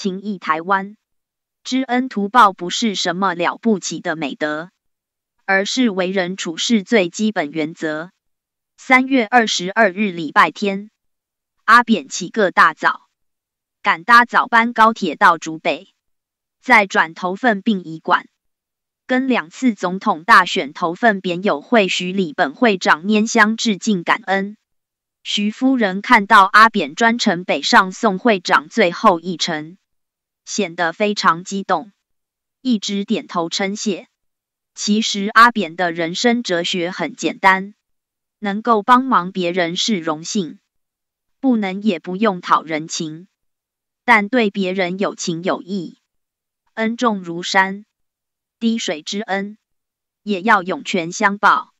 情义台湾，知恩图报不是什么了不起的美德，而是为人处事最基本原则。三月二十二日礼拜天，阿扁起个大早，赶搭早班高铁到竹北，再转投粪殡仪馆，跟两次总统大选投粪扁友会徐李本会长拈香致敬感恩。徐夫人看到阿扁专程北上送会长最后一程。显得非常激动，一直点头称谢。其实阿扁的人生哲学很简单：能够帮忙别人是荣幸，不能也不用讨人情，但对别人有情有义，恩重如山，滴水之恩也要涌泉相报。